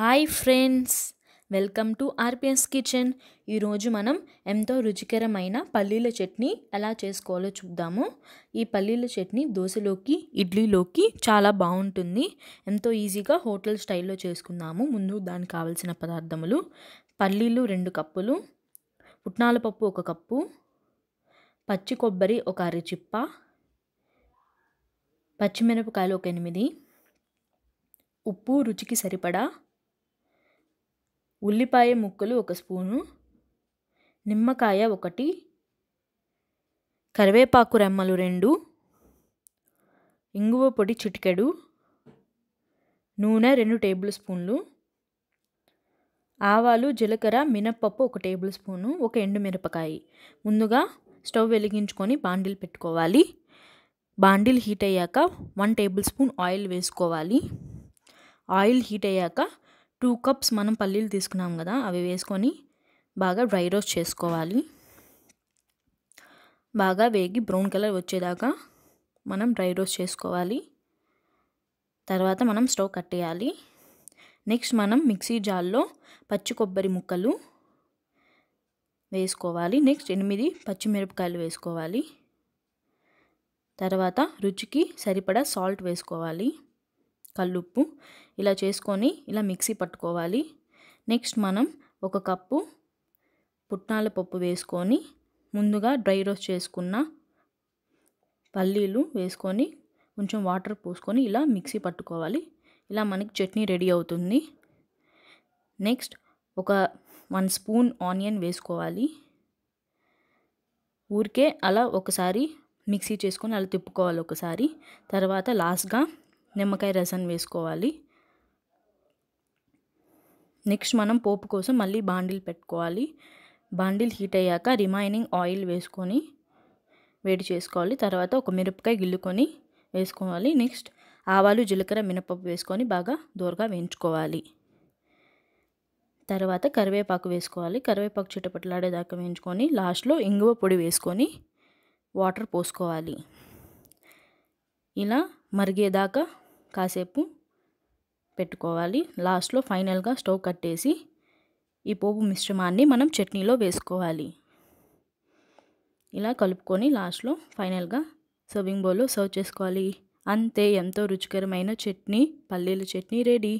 hi friends welcome to RPS kitchen ఈరోజు మనం ఎంతో రుచికరమైన పల్లీల చట్నీ ఎలా చేసుకోవాలో చూద్దాము ఈ పల్లీల చట్నీ దోశలోకి ఇడ్లీలోకి చాలా బాగుంటుంది ఎంతో ఈజీగా హోటల్ స్టైల్లో చేసుకుందాము ముందు దానికి కావలసిన పదార్థములు పల్లీలు రెండు కప్పులు పుట్నాల పప్పు ఒక కప్పు పచ్చి కొబ్బరి ఒక అరచిప్ప పచ్చిమిరపకాయలు ఒక ఎనిమిది ఉప్పు రుచికి సరిపడా ఉల్లిపాయ ముక్కలు ఒక స్పూను నిమ్మకాయ ఒకటి కరివేపాకు రెమ్మలు రెండు ఇంగువ పొడి చిటికెడు నూనె రెండు టేబుల్ స్పూన్లు ఆవాలు జీలకర్ర మినప్పప్పు ఒక టేబుల్ స్పూను ఒక ఎండు మిరపకాయి ముందుగా స్టవ్ వెలిగించుకొని బాండిల్ పెట్టుకోవాలి బాండిల్ హీట్ అయ్యాక వన్ టేబుల్ స్పూన్ ఆయిల్ వేసుకోవాలి ఆయిల్ హీట్ అయ్యాక టూ కప్స్ మనం పల్లీలు తీసుకున్నాం కదా అవి వేసుకొని బాగా డ్రై రోస్ట్ చేసుకోవాలి బాగా వేగి బ్రౌన్ కలర్ వచ్చేదాకా మనం డ్రై రోస్ట్ చేసుకోవాలి తర్వాత మనం స్టవ్ కట్టేయాలి నెక్స్ట్ మనం మిక్సీ జాల్లో పచ్చి కొబ్బరి ముక్కలు వేసుకోవాలి నెక్స్ట్ ఎనిమిది పచ్చిమిరపకాయలు వేసుకోవాలి తర్వాత రుచికి సరిపడా సాల్ట్ వేసుకోవాలి కల్లుప్పు ఇలా చేసుకొని ఇలా మిక్సీ పట్టుకోవాలి నెక్స్ట్ మనం ఒక కప్పు పుట్నాల పప్పు వేసుకొని ముందుగా డ్రై రోస్ట్ చేసుకున్న పల్లీలు వేసుకొని కొంచెం వాటర్ పోసుకొని ఇలా మిక్సీ పట్టుకోవాలి ఇలా మనకి చట్నీ రెడీ అవుతుంది నెక్స్ట్ ఒక వన్ స్పూన్ ఆనియన్ వేసుకోవాలి ఊరికే అలా ఒకసారి మిక్సీ చేసుకొని అలా తిప్పుకోవాలి ఒకసారి తర్వాత లాస్ట్గా నిమ్మకాయ రసం వేసుకోవాలి నెక్స్ట్ మనం పోపు కోసం మళ్ళీ బాండిల్ పెట్టుకోవాలి బాండిల్ హీట్ అయ్యాక రిమైనింగ్ ఆయిల్ వేసుకొని వేడి చేసుకోవాలి తర్వాత ఒక మిరపకాయ గిల్లుకొని వేసుకోవాలి నెక్స్ట్ ఆవాలు జీలకర్ర మినపప్పు వేసుకొని బాగా దూరగా వేయించుకోవాలి తర్వాత కరివేపాకు వేసుకోవాలి కరివేపాకు చిటపట్లాడేదాకా వేయించుకొని లాస్ట్లో ఇంగువ పొడి వేసుకొని వాటర్ పోసుకోవాలి ఇలా మరిగేదాకా కాసేపు పెట్టుకోవాలి లాస్ట్లో ఫైనల్గా స్టవ్ కట్టేసి ఈ పోపు మిశ్రమాన్ని మనం చట్నీలో వేసుకోవాలి ఇలా కలుపుకొని లాస్ట్లో ఫైనల్గా సర్వింగ్ బౌల్లో సర్వ్ చేసుకోవాలి అంతే ఎంతో రుచికరమైన చట్నీ పల్లీల చట్నీ రెడీ